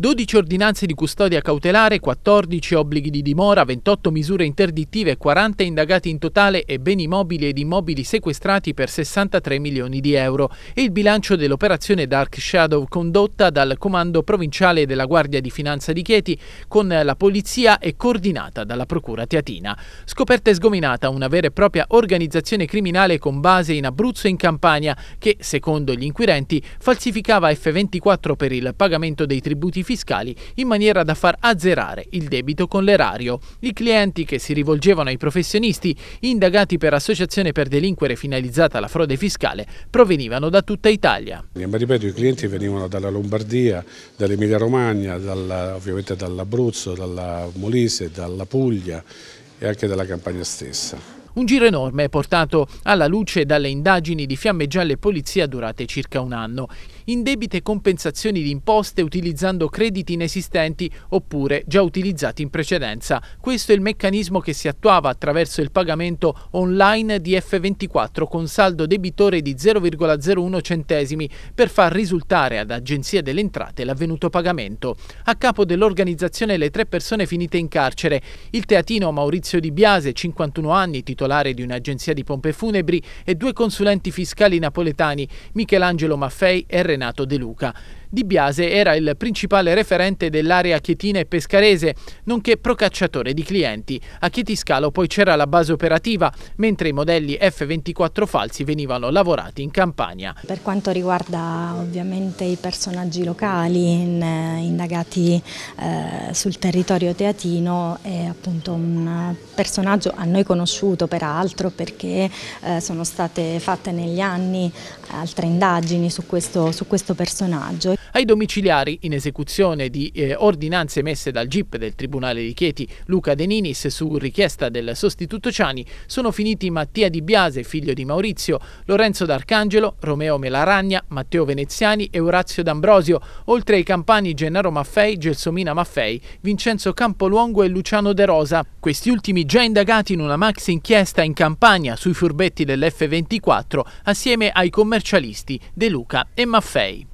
12 ordinanze di custodia cautelare, 14 obblighi di dimora, 28 misure interdittive, 40 indagati in totale e beni mobili ed immobili sequestrati per 63 milioni di euro. E il bilancio dell'operazione Dark Shadow condotta dal Comando Provinciale della Guardia di Finanza di Chieti con la polizia e coordinata dalla Procura Teatina. Scoperta e sgominata una vera e propria organizzazione criminale con base in Abruzzo e in Campania che, secondo gli inquirenti, falsificava F24 per il pagamento dei tributi fiscali in maniera da far azzerare il debito con l'erario. I clienti che si rivolgevano ai professionisti indagati per associazione per delinquere finalizzata alla frode fiscale provenivano da tutta Italia. Ma ripeto, i clienti venivano dalla Lombardia, dall'Emilia Romagna, dalla, ovviamente dall'Abruzzo, dalla Molise, dalla Puglia e anche dalla campagna stessa. Un giro enorme portato alla luce dalle indagini di Fiamme Gialle e Polizia durate circa un anno. Indebite compensazioni di imposte utilizzando crediti inesistenti oppure già utilizzati in precedenza. Questo è il meccanismo che si attuava attraverso il pagamento online di F24 con saldo debitore di 0,01 centesimi per far risultare ad Agenzia delle Entrate l'avvenuto pagamento. A capo dell'organizzazione le tre persone finite in carcere, il teatino Maurizio Di Biase, 51 anni, titolare titolare di un'agenzia di pompe funebri e due consulenti fiscali napoletani, Michelangelo Maffei e Renato De Luca. Di Biase era il principale referente dell'area chietina e pescarese, nonché procacciatore di clienti. A Chietiscalo poi c'era la base operativa, mentre i modelli F24 falsi venivano lavorati in Campania. Per quanto riguarda ovviamente i personaggi locali in, eh, indagati eh, sul territorio teatino, è appunto un personaggio a noi conosciuto peraltro perché eh, sono state fatte negli anni altre indagini su questo, su questo personaggio. Ai domiciliari, in esecuzione di eh, ordinanze emesse dal GIP del Tribunale di Chieti Luca De Ninis su richiesta del sostituto Ciani, sono finiti Mattia Di Biase, figlio di Maurizio, Lorenzo D'Arcangelo, Romeo Melaragna, Matteo Veneziani e Orazio D'Ambrosio, oltre ai campani Gennaro Maffei, Gelsomina Maffei, Vincenzo Campoluongo e Luciano De Rosa. Questi ultimi già indagati in una maxi inchiesta in campagna sui furbetti dell'F24 assieme ai commercialisti De Luca e Maffei.